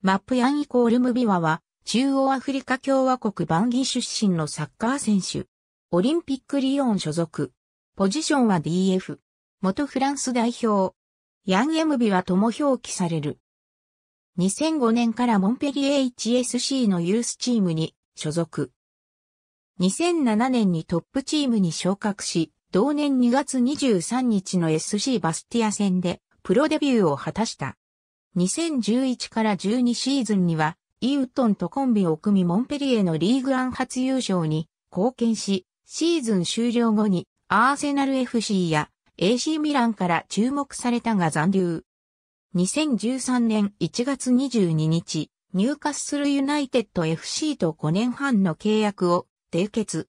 マップヤンイコールムビワは、中央アフリカ共和国バンギ出身のサッカー選手。オリンピックリオン所属。ポジションは DF。元フランス代表。ヤンエムビはとも表記される。2005年からモンペリエ HSC のユースチームに所属。2007年にトップチームに昇格し、同年2月23日の SC バスティア戦でプロデビューを果たした。2011から12シーズンには、イーウットンとコンビを組みモンペリエのリーグアン初優勝に貢献し、シーズン終了後にアーセナル FC や AC ミランから注目されたが残留。2013年1月22日、ニューカッスルユナイテッド FC と5年半の契約を締結。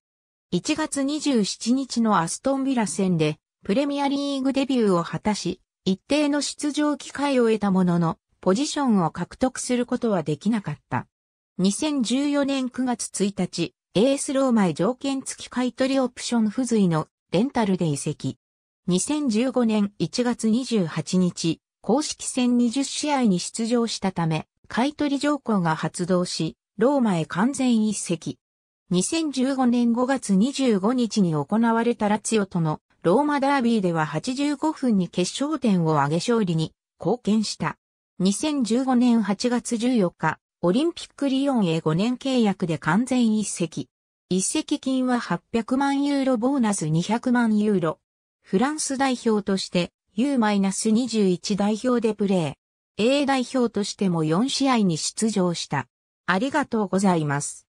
1月27日のアストンビラ戦でプレミアリーグデビューを果たし、一定の出場機会を得たものの、ポジションを獲得することはできなかった。2014年9月1日、エースローマへ条件付き買取オプション付随のレンタルで移籍。2015年1月28日、公式戦20試合に出場したため、買取条項が発動し、ローマへ完全移籍。2015年5月25日に行われたラツィオとのローマダービーでは85分に決勝点を挙げ勝利に貢献した。2015年8月14日、オリンピックリヨンへ5年契約で完全一席。一席金は800万ユーロボーナス200万ユーロ。フランス代表として U-21 代表でプレー。A 代表としても4試合に出場した。ありがとうございます。